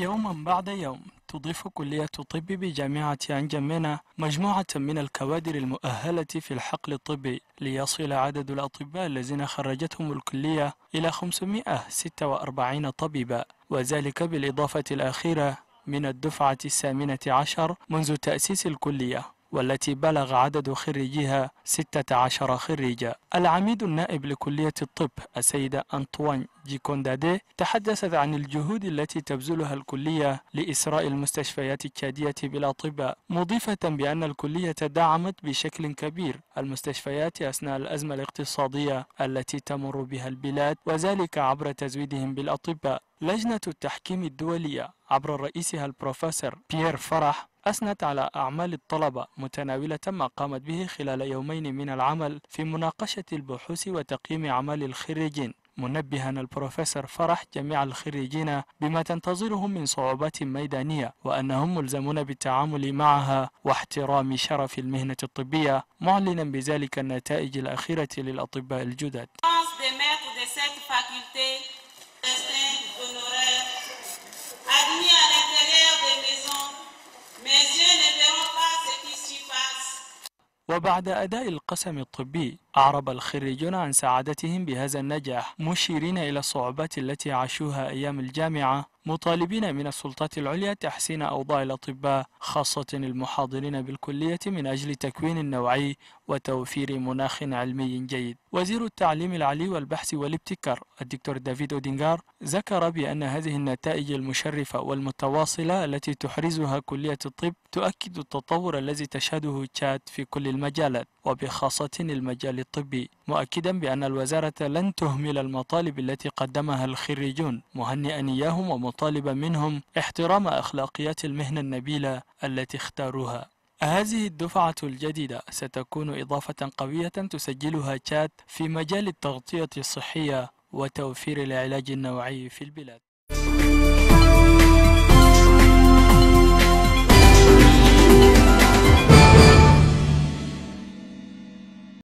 يوما بعد يوم تضيف كلية الطب بجامعة أنجمينا مجموعة من الكوادر المؤهلة في الحقل الطبي ليصل عدد الأطباء الذين خرجتهم الكلية إلى 546 طبيبا وذلك بالإضافة الأخيرة من الدفعة الثامنة عشر منذ تأسيس الكلية والتي بلغ عدد خريجيها 16 خريجا العميد النائب لكلية الطب السيدة أنطوان جيكوندادي تحدثت عن الجهود التي تبذلها الكلية لإسراء المستشفيات التشادية بالأطباء مضيفة بأن الكلية دعمت بشكل كبير المستشفيات أثناء الأزمة الاقتصادية التي تمر بها البلاد وذلك عبر تزويدهم بالأطباء لجنة التحكيم الدولية عبر رئيسها البروفيسور بيير فرح أثنت على أعمال الطلبة متناولة ما قامت به خلال يومين من العمل في مناقشة البحوث وتقييم أعمال الخريجين منبها البروفيسور فرح جميع الخريجين بما تنتظرهم من صعوبات ميدانية وأنهم ملزمون بالتعامل معها واحترام شرف المهنة الطبية معلنا بذلك النتائج الأخيرة للأطباء الجدد admis à وبعد أداء القسم الطبي أعرب الخريجون عن سعادتهم بهذا النجاح مشيرين إلى الصعوبات التي عاشوها أيام الجامعة مطالبين من السلطات العليا تحسين أوضاع الأطباء خاصة المحاضرين بالكلية من أجل تكوين نوعي وتوفير مناخ علمي جيد وزير التعليم العلي والبحث والابتكار الدكتور دافيد أودينغار ذكر بأن هذه النتائج المشرفة والمتواصلة التي تحرزها كلية الطب تؤكد التطور الذي تشهده تشاد في كل المجالات وبخاصة المجال الطبي مؤكدا بأن الوزارة لن تهمل المطالب التي قدمها الخريجون مهنئا إياهم ومطالبا منهم احترام أخلاقيات المهنة النبيلة التي اختاروها هذه الدفعة الجديدة ستكون إضافة قوية تسجلها تشاد في مجال التغطية الصحية وتوفير العلاج النوعي في البلاد